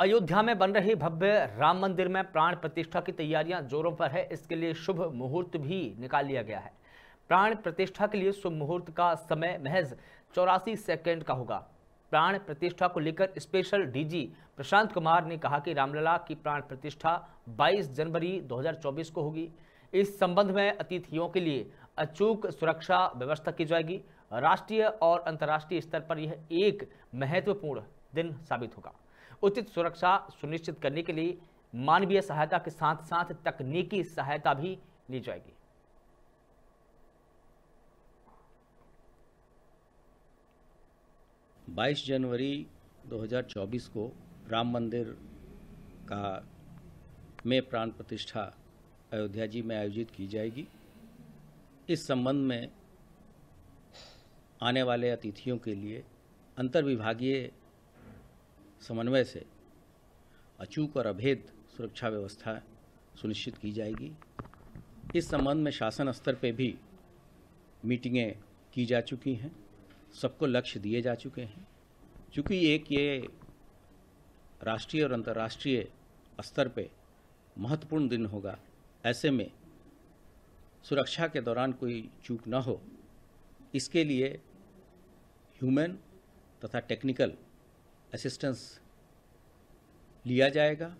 अयोध्या में बन रही भव्य राम मंदिर में प्राण प्रतिष्ठा की तैयारियां जोरों पर है इसके लिए शुभ मुहूर्त भी निकाल लिया गया है प्राण प्रतिष्ठा के लिए शुभ मुहूर्त का समय महज चौरासी सेकंड का होगा प्राण प्रतिष्ठा को लेकर स्पेशल डीजी प्रशांत कुमार ने कहा कि रामलला की प्राण प्रतिष्ठा 22 जनवरी 2024 को होगी इस संबंध में अतिथियों के लिए अचूक सुरक्षा व्यवस्था की जाएगी राष्ट्रीय और अंतर्राष्ट्रीय स्तर पर यह एक महत्वपूर्ण दिन साबित होगा उचित सुरक्षा सुनिश्चित करने के लिए मानवीय सहायता के साथ साथ तकनीकी सहायता भी ली जाएगी बाईस जनवरी 2024 को राम मंदिर का में प्राण प्रतिष्ठा अयोध्या जी में आयोजित की जाएगी इस संबंध में आने वाले अतिथियों के लिए अंतर्विभागीय समन्वय से अचूक और अभेद सुरक्षा व्यवस्था सुनिश्चित की जाएगी इस संबंध में शासन स्तर पे भी मीटिंगें की जा चुकी हैं सबको लक्ष्य दिए जा चुके हैं चूँकि एक ये राष्ट्रीय और अंतर्राष्ट्रीय स्तर पे महत्वपूर्ण दिन होगा ऐसे में सुरक्षा के दौरान कोई चूक न हो इसके लिए ह्यूमन तथा टेक्निकल असिस्टेंस लिया जाएगा